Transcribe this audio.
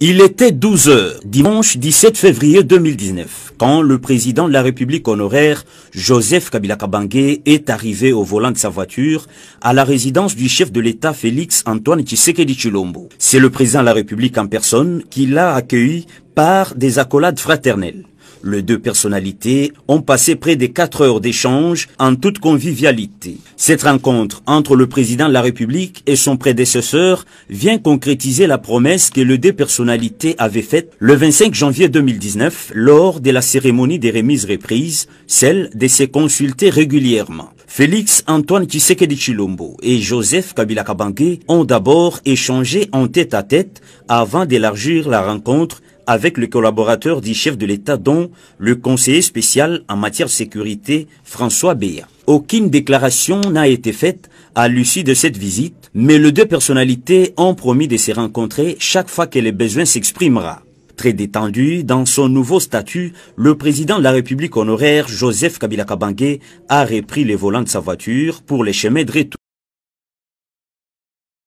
Il était 12 heures, dimanche 17 février 2019, quand le président de la République honoraire, Joseph Kabila Kabangé est arrivé au volant de sa voiture à la résidence du chef de l'État Félix Antoine Tshisekedi Chilombo. C'est le président de la République en personne qui l'a accueilli par des accolades fraternelles. Les deux personnalités ont passé près de quatre heures d'échange en toute convivialité. Cette rencontre entre le président de la République et son prédécesseur vient concrétiser la promesse que les deux personnalités avaient faite le 25 janvier 2019 lors de la cérémonie des remises-reprises, celle de se consulter régulièrement. Félix Antoine Tshisekedi Chilombo et Joseph Kabila Kabange ont d'abord échangé en tête à tête avant d'élargir la rencontre avec le collaborateur du chef de l'État, dont le conseiller spécial en matière de sécurité, François Béa. Aucune déclaration n'a été faite à l'issue de cette visite, mais les deux personnalités ont promis de se rencontrer chaque fois que les besoins s'exprimera. Très détendu, dans son nouveau statut, le président de la République honoraire, Joseph Kabila Kabangé a repris les volants de sa voiture pour les chemins de retour.